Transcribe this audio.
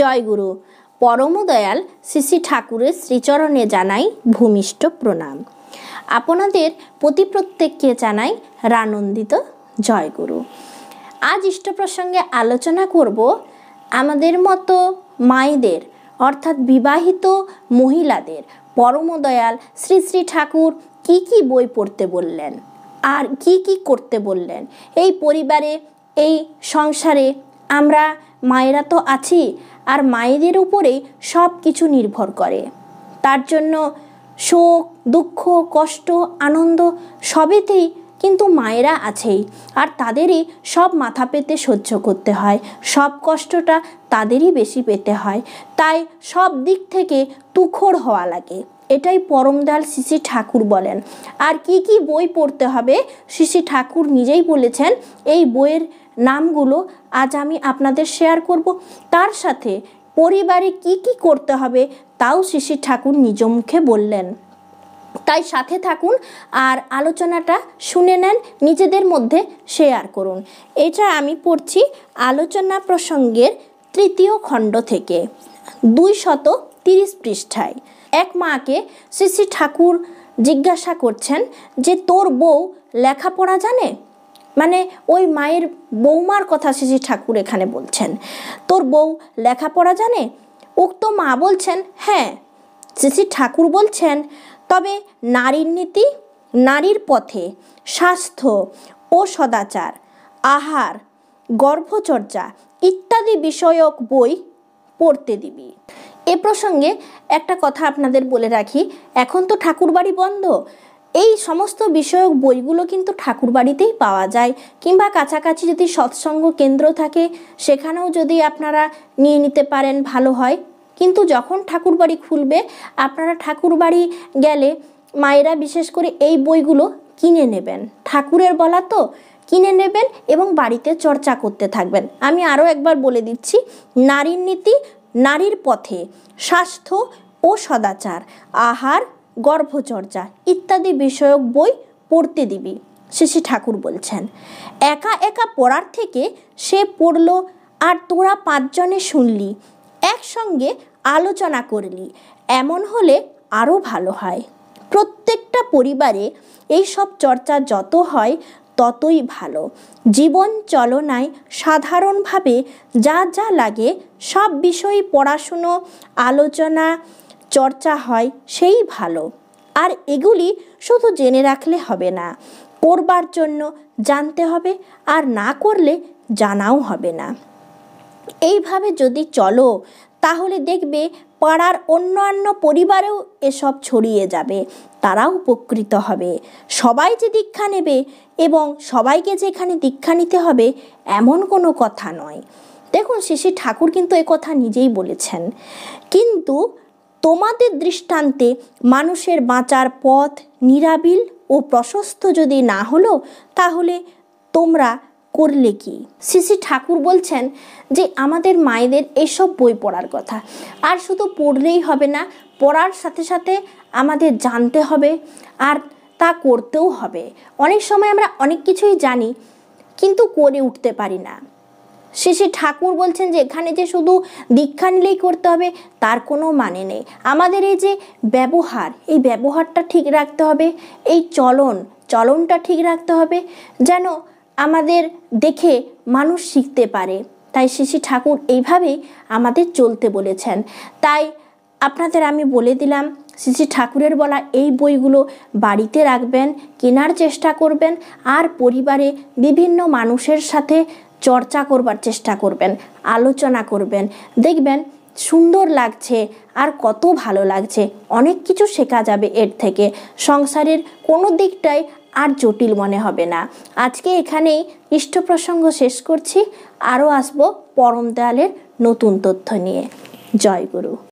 জয়গুরু পরমদয়াল শ্রী ঠাকুরের শ্রীচরণে জানাই ভূমিষ্ঠ প্রণাম আপনাদের প্রতি প্রত্যেককে জানাই রানন্দিত জয়গুরু আজ ইষ্ট প্রসঙ্গে আলোচনা করব আমাদের মতো মায়েদের অর্থাৎ বিবাহিত মহিলাদের পরমদয়াল শ্রী শ্রী ঠাকুর কি কি বই পড়তে বললেন আর কি কি করতে বললেন এই পরিবারে এই সংসারে আমরা মায়েরা তো আছে আর মায়েদের উপরে সব কিছু নির্ভর করে তার জন্য শোক দুঃখ কষ্ট আনন্দ সবেতেই কিন্তু মায়েরা আছেই আর তাদেরই সব মাথা পেতে সহ্য করতে হয় সব কষ্টটা তাদেরই বেশি পেতে হয় তাই সব দিক থেকে তুখর হওয়া লাগে এটাই পরমদাল শ্রী ঠাকুর বলেন আর কি কি বই পড়তে হবে শ্রী ঠাকুর নিজেই বলেছেন এই বইয়ের নামগুলো আজ আমি আপনাদের শেয়ার করব তার সাথে পরিবারে কি কি করতে হবে তাও শিশির ঠাকুর নিজ মুখে বললেন তাই সাথে থাকুন আর আলোচনাটা শুনে নেন নিজেদের মধ্যে শেয়ার করুন এটা আমি পড়ছি আলোচনা প্রসঙ্গের তৃতীয় খণ্ড থেকে দুই শত তিরিশ পৃষ্ঠায় এক মাকে শ্রী ঠাকুর জিজ্ঞাসা করছেন যে তোর বউ লেখাপড়া জানে মানে ওই মায়ের বৌমার কথা শ্রী ঠাকুর এখানে বলছেন তোর বউ লেখাপড়া জানে উক্ত মা বলছেন হ্যাঁ শ্রী ঠাকুর বলছেন তবে নারীর নীতি নারীর পথে স্বাস্থ্য ও সদাচার আহার গর্ভচর্যা ইত্যাদি বিষয়ক বই পড়তে দিবি এ প্রসঙ্গে একটা কথা আপনাদের বলে রাখি এখন তো ঠাকুরবাড়ি বন্ধ এই সমস্ত বিষয়ক বইগুলো কিন্তু ঠাকুর বাড়িতেই পাওয়া যায় কিংবা কাছাকাছি যদি সৎসঙ্গ কেন্দ্র থাকে সেখানেও যদি আপনারা নিয়ে নিতে পারেন ভালো হয় কিন্তু যখন ঠাকুর বাড়ি খুলবে আপনারা ঠাকুর বাড়ি গেলে মায়েরা বিশেষ করে এই বইগুলো কিনে নেবেন ঠাকুরের বলা তো কিনে নেবেন এবং বাড়িতে চর্চা করতে থাকবেন আমি আরও একবার বলে দিচ্ছি নারীর নীতি নারীর পথে স্বাস্থ্য ও সদাচার আহার গর্ভচর্চা ইত্যাদি বিষয়ক বই পড়তে দিবি শিশি ঠাকুর বলছেন একা একা পড়ার থেকে সে পড়ল আর তোরা পাঁচজনে শুনলি একসঙ্গে আলোচনা করলি এমন হলে আরও ভালো হয় প্রত্যেকটা পরিবারে এই সব চর্চা যত হয় ততই ভালো জীবন চলনায় সাধারণভাবে যা যা লাগে সব বিষয়ে পড়াশুনো আলোচনা চর্চা হয় সেই ভালো আর এগুলি শুধু জেনে রাখলে হবে না করবার জন্য জানতে হবে আর না করলে জানাও হবে না এইভাবে যদি চলো তাহলে দেখবে পাড়ার অন্যান্য পরিবারেও এসব ছড়িয়ে যাবে তারাও উপকৃত হবে সবাই যে দীক্ষা নেবে এবং সবাইকে যেখানে দীক্ষা নিতে হবে এমন কোনো কথা নয় দেখুন শ্রী ঠাকুর কিন্তু এ কথা নিজেই বলেছেন কিন্তু তোমাদের দৃষ্টান্তে মানুষের বাঁচার পথ নিরাবিল ও প্রশস্ত যদি না হলো তাহলে তোমরা করলে কি শ্রী ঠাকুর বলছেন যে আমাদের মায়েদের এসব বই পড়ার কথা আর শুধু পড়লেই হবে না পড়ার সাথে সাথে আমাদের জানতে হবে আর তা করতেও হবে অনেক সময় আমরা অনেক কিছুই জানি কিন্তু করে উঠতে পারি না শ্রী ঠাকুর বলছেন যে এখানে যে শুধু দীক্ষা নিলেই করতে হবে তার কোনো মানে নেই আমাদের এই যে ব্যবহার এই ব্যবহারটা ঠিক রাখতে হবে এই চলন চলনটা ঠিক রাখতে হবে যেন আমাদের দেখে মানুষ শিখতে পারে তাই শ্রী ঠাকুর এইভাবেই আমাদের চলতে বলেছেন তাই আপনাদের আমি বলে দিলাম শ্রী ঠাকুরের বলা এই বইগুলো বাড়িতে রাখবেন কেনার চেষ্টা করবেন আর পরিবারে বিভিন্ন মানুষের সাথে চর্চা করবার চেষ্টা করবেন আলোচনা করবেন দেখবেন সুন্দর লাগছে আর কত ভালো লাগছে অনেক কিছু শেখা যাবে এর থেকে সংসারের কোনো দিকটাই আর জটিল মনে হবে না আজকে এখানেই ইষ্ট প্রসঙ্গ শেষ করছি আরও আসব পরম দেয়ালের নতুন তথ্য নিয়ে জয়গুরু